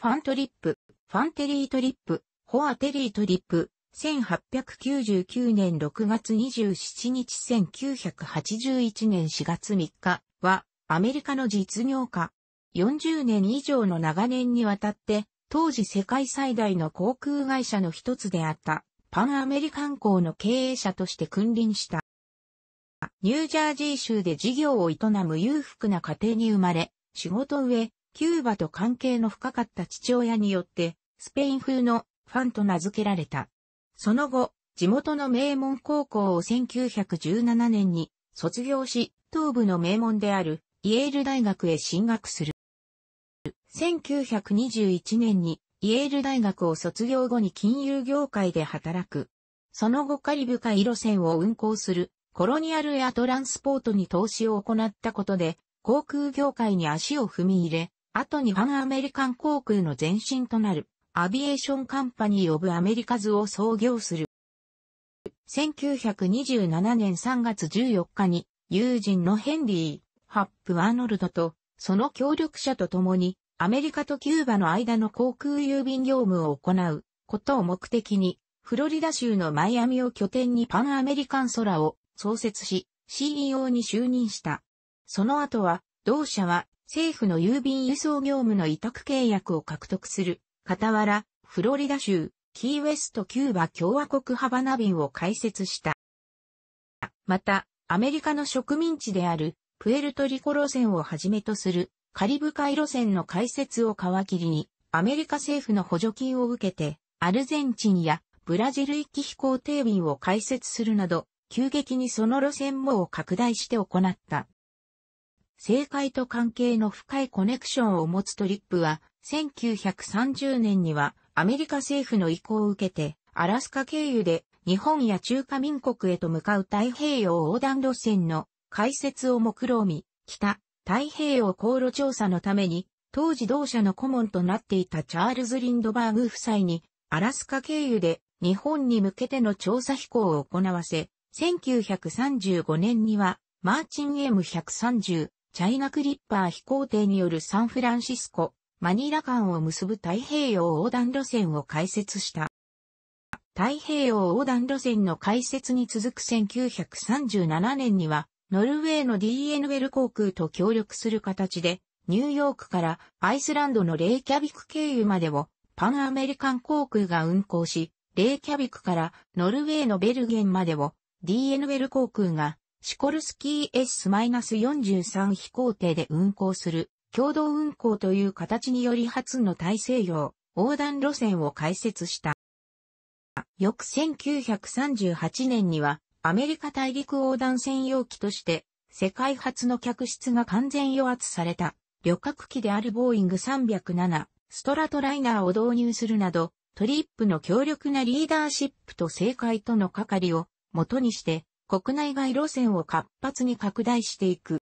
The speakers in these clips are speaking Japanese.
ファントリップ、ファンテリートリップ、ホアテリートリップ、1899年6月27日1981年4月3日は、アメリカの実業家。40年以上の長年にわたって、当時世界最大の航空会社の一つであった、パンアメリカン港の経営者として君臨した。ニュージャージー州で事業を営む裕福な家庭に生まれ、仕事上、キューバと関係の深かった父親によって、スペイン風のファンと名付けられた。その後、地元の名門高校を1917年に卒業し、東部の名門であるイエール大学へ進学する。1921年にイエール大学を卒業後に金融業界で働く。その後カリブ海路線を運行するコロニアルエアトランスポートに投資を行ったことで航空業界に足を踏み入れ、後にファンアメリカン航空の前身となる、アビエーションカンパニー・オブ・アメリカズを創業する。1927年3月14日に、友人のヘンリー、ハップ・アーノルドと、その協力者と共に、アメリカとキューバの間の航空郵便業務を行うことを目的に、フロリダ州のマイアミを拠点にパンアメリカン空を創設し、CEO に就任した。その後は、同社は政府の郵便輸送業務の委託契約を獲得する、傍ら、フロリダ州、キーウェストキューバ共和国ハバナ便を開設した。また、アメリカの植民地である、プエルトリコ路線をはじめとする、カリブ海路線の開設を皮切りに、アメリカ政府の補助金を受けて、アルゼンチンやブラジル行き飛行艇便を開設するなど、急激にその路線網を拡大して行った。政界と関係の深いコネクションを持つトリップは、1930年にはアメリカ政府の意向を受けて、アラスカ経由で日本や中華民国へと向かう太平洋横断路線の開設を目論み、北太平洋航路調査のために、当時同社の顧問となっていたチャールズ・リンドバーグ夫妻に、アラスカ経由で日本に向けての調査飛行を行わせ、1935年にはマーチン M130 チャイナクリッパー飛行艇によるサンフランシスコ、マニラ間を結ぶ太平洋横断路線を開設した。太平洋横断路線の開設に続く1937年には、ノルウェーの DNL 航空と協力する形で、ニューヨークからアイスランドのレイキャビク経由までをパンアメリカン航空が運航し、レイキャビクからノルウェーのベルゲンまでを DNL 航空がシコルスキー S-43 飛行艇で運航する共同運航という形により初の大西洋横断路線を開設した。翌1938年にはアメリカ大陸横断専用機として世界初の客室が完全予圧された旅客機であるボーイング307ストラトライナーを導入するなどトリップの強力なリーダーシップと正解との係を元にして国内外路線を活発に拡大していく。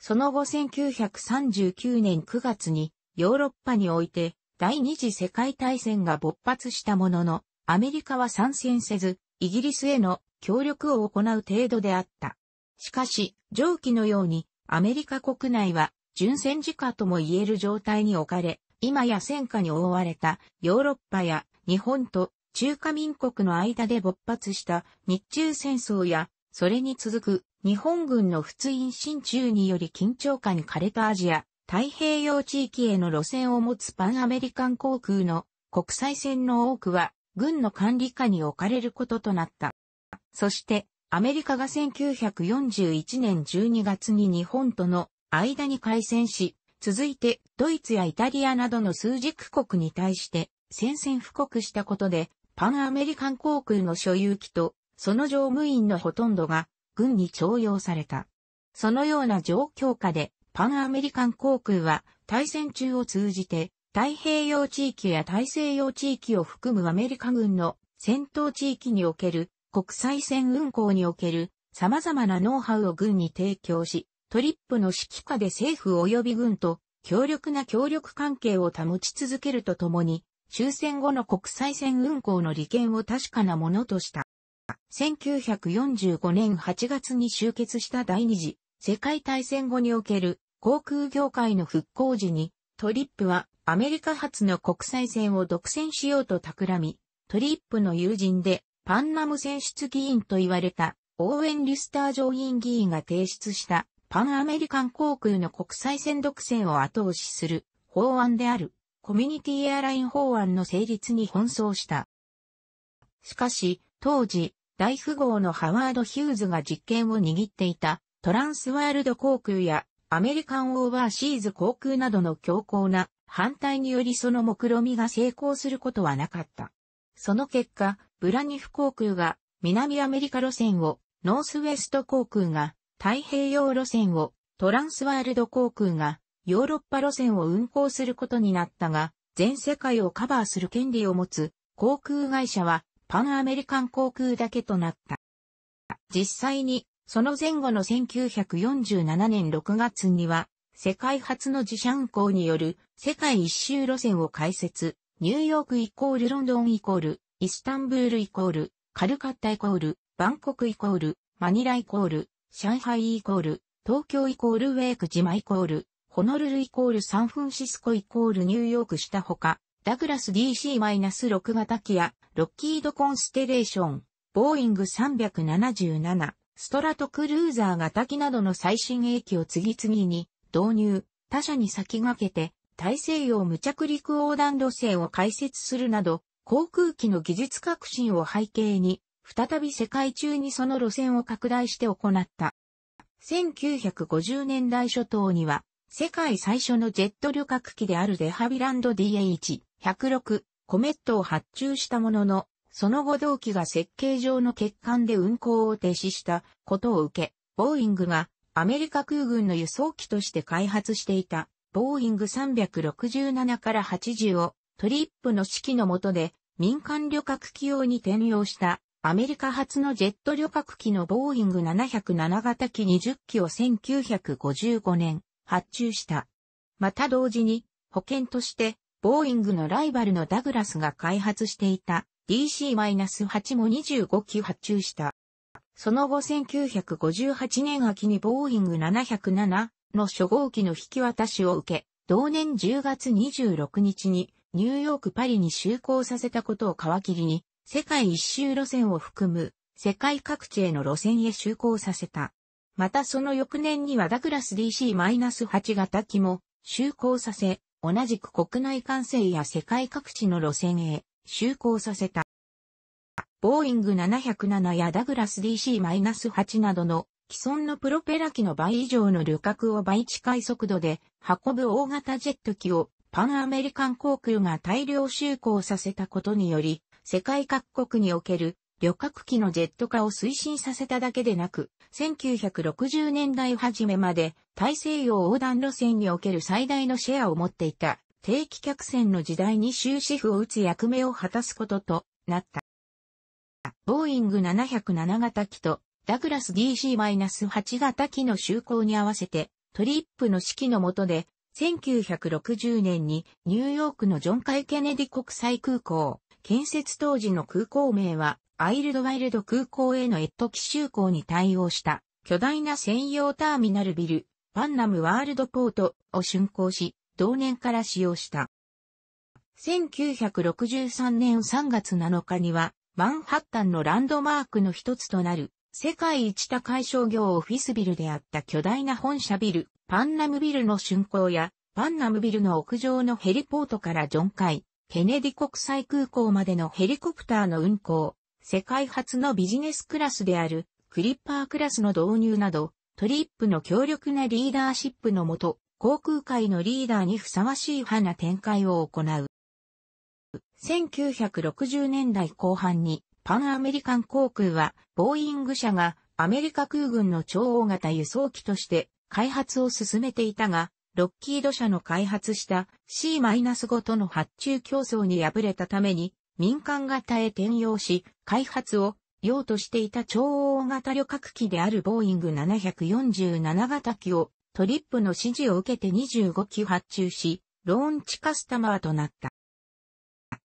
その後1939年9月にヨーロッパにおいて第二次世界大戦が勃発したものの、アメリカは参戦せず、イギリスへの協力を行う程度であった。しかし、上記のように、アメリカ国内は、純戦時下とも言える状態に置かれ、今や戦火に覆われたヨーロッパや日本と中華民国の間で勃発した日中戦争や、それに続く日本軍の仏印進駐により緊張感枯れたアジア、太平洋地域への路線を持つパンアメリカン航空の国際線の多くは軍の管理下に置かれることとなった。そして、アメリカが1941年12月に日本との間に開戦し、続いてドイツやイタリアなどの数軸国に対して宣戦布告したことで、パンアメリカン航空の所有機と、その乗務員のほとんどが、軍に徴用された。そのような状況下で、パンアメリカン航空は、対戦中を通じて、太平洋地域や大西洋地域を含むアメリカ軍の戦闘地域における国際線運航における様々なノウハウを軍に提供し、トリップの指揮下で政府及び軍と強力な協力関係を保ち続けるとともに、終戦後の国際線運航の利権を確かなものとした。1945年8月に終結した第二次世界大戦後における航空業界の復興時にトリップはアメリカ発の国際線を独占しようと企み、トリップの友人でパンナム選出議員と言われたオーウェン・リュスター上院議員が提出したパンアメリカン航空の国際線独占を後押しする法案である。コミュニティエアライン法案の成立に奔走した。しかし、当時、大富豪のハワード・ヒューズが実権を握っていたトランスワールド航空やアメリカン・オーバーシーズ航空などの強硬な反対によりその目論みが成功することはなかった。その結果、ブラニフ航空が南アメリカ路線を、ノースウェスト航空が太平洋路線を、トランスワールド航空がヨーロッパ路線を運行することになったが、全世界をカバーする権利を持つ航空会社はパンアメリカン航空だけとなった。実際に、その前後の1947年6月には、世界初の自社運行による世界一周路線を開設、ニューヨークイコールロンドンイコール、イスタンブールイコール、カルカッタイコール、バンコクイコール、マニライコール、上海イコール、東京イコールウェーク島イコール、ホノルルイコールサンフンシスコイコールニューヨークしたほか、ダグラス DC-6 型機や、ロッキードコンステレーション、ボーイング377、ストラトクルーザー型機などの最新鋭機を次々に導入、他社に先駆けて、大西洋無着陸横断路線を開設するなど、航空機の技術革新を背景に、再び世界中にその路線を拡大して行った。1950年代初頭には、世界最初のジェット旅客機であるデハビランド DH106 コメットを発注したものの、その後同機が設計上の欠陥で運航を停止したことを受け、ボーイングがアメリカ空軍の輸送機として開発していたボーイング367から80をトリップの指揮の下で民間旅客機用に転用したアメリカ初のジェット旅客機のボーイング707型機20機を1955年発注した。また同時に、保険として、ボーイングのライバルのダグラスが開発していた DC-8 も25機発注した。その後1958年秋にボーイング707の初号機の引き渡しを受け、同年10月26日にニューヨークパリに就航させたことを皮切りに、世界一周路線を含む世界各地への路線へ就航させた。またその翌年にはダグラス DC-8 型機も就航させ、同じく国内管制や世界各地の路線へ就航させた。ボーイング707やダグラス DC-8 などの既存のプロペラ機の倍以上の旅客を倍近い速度で運ぶ大型ジェット機をパンアメリカン航空が大量就航させたことにより、世界各国における旅客機のジェット化を推進させただけでなく、1960年代初めまで大西洋横断路線における最大のシェアを持っていた定期客船の時代に終止符を打つ役目を果たすこととなった。ボーイング707型機とダグラス DC-8 型機の就航に合わせてトリップの指揮の下で1960年にニューヨークのジョン・カイ・ケネディ国際空港建設当時の空港名はアイルドワイルド空港への越冬奇襲港に対応した巨大な専用ターミナルビル、パンナムワールドポートを竣工し、同年から使用した。1963年3月7日には、マンハッタンのランドマークの一つとなる、世界一高い商業オフィスビルであった巨大な本社ビル、パンナムビルの竣工や、パンナムビルの屋上のヘリポートからジョンイ、ケネディ国際空港までのヘリコプターの運航、世界初のビジネスクラスであるクリッパークラスの導入など、トリップの強力なリーダーシップのもと、航空界のリーダーにふさわしい派な展開を行う。1960年代後半にパンアメリカン航空はボーイング社がアメリカ空軍の超大型輸送機として開発を進めていたが、ロッキード社の開発した C-5 との発注競争に敗れたために民間型へ転用し、開発を用としていた超大型旅客機であるボーイング747型機をトリップの指示を受けて25機発注し、ローンチカスタマーとなった。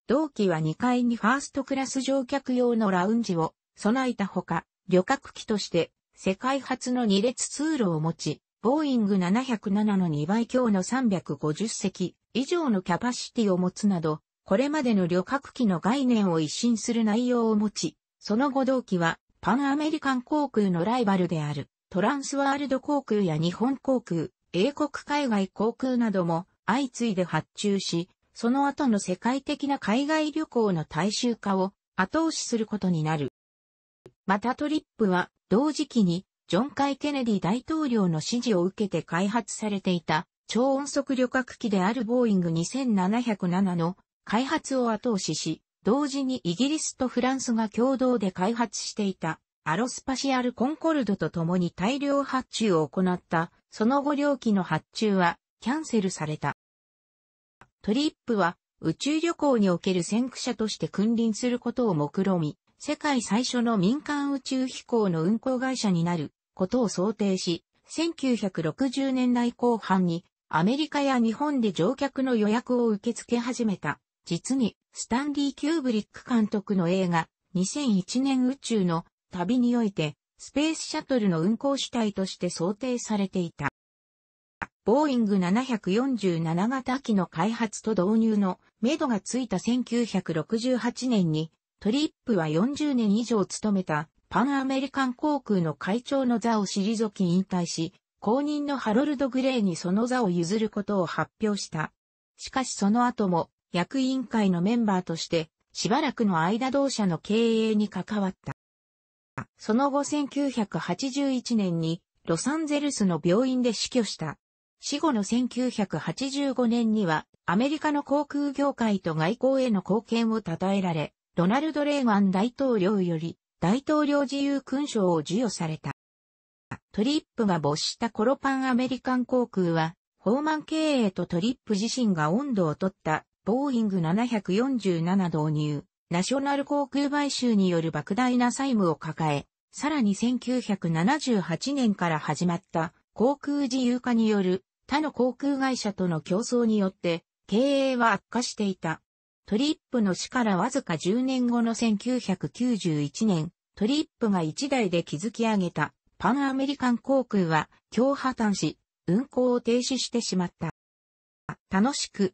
同機は2階にファーストクラス乗客用のラウンジを備えたほか、旅客機として世界初の2列通路を持ち、ボーイング707の2倍強の350席以上のキャパシティを持つなど、これまでの旅客機の概念を一新する内容を持ち、その後同期はパンアメリカン航空のライバルであるトランスワールド航空や日本航空、英国海外航空なども相次いで発注し、その後の世界的な海外旅行の大衆化を後押しすることになる。またトリップは同時期にジョン・カイ・ケネディ大統領の指示を受けて開発されていた超音速旅客機であるボーイング2707の開発を後押しし、同時にイギリスとフランスが共同で開発していたアロスパシアルコンコルドと共に大量発注を行った、その後両機の発注はキャンセルされた。トリップは宇宙旅行における先駆者として君臨することを目論み、世界最初の民間宇宙飛行の運航会社になることを想定し、1960年代後半にアメリカや日本で乗客の予約を受け付け始めた。実に、スタンリー・キューブリック監督の映画、2001年宇宙の旅において、スペースシャトルの運行主体として想定されていた。ボーイング747型機の開発と導入の目処がついた1968年に、トリップは40年以上務めたパンアメリカン航空の会長の座を退き引退し、後任のハロルド・グレイにその座を譲ることを発表した。しかしその後も役員会のメンバーとして、しばらくの間同社の経営に関わった。その後1981年にロサンゼルスの病院で死去した。死後の1985年にはアメリカの航空業界と外交への貢献を称えられ、ロナルド・レーガン大統領より大統領自由勲章を授与された。トリップが没したコロパンアメリカン航空は、ホーマン経営とトリップ自身が温度を取ったボーイング747導入、ナショナル航空買収による莫大な債務を抱え、さらに1978年から始まった航空自由化による他の航空会社との競争によって経営は悪化していた。トリップの死からわずか10年後の1991年、トリップが一台で築き上げたパンアメリカン航空は今日破綻し、運航を停止してしまった。楽しく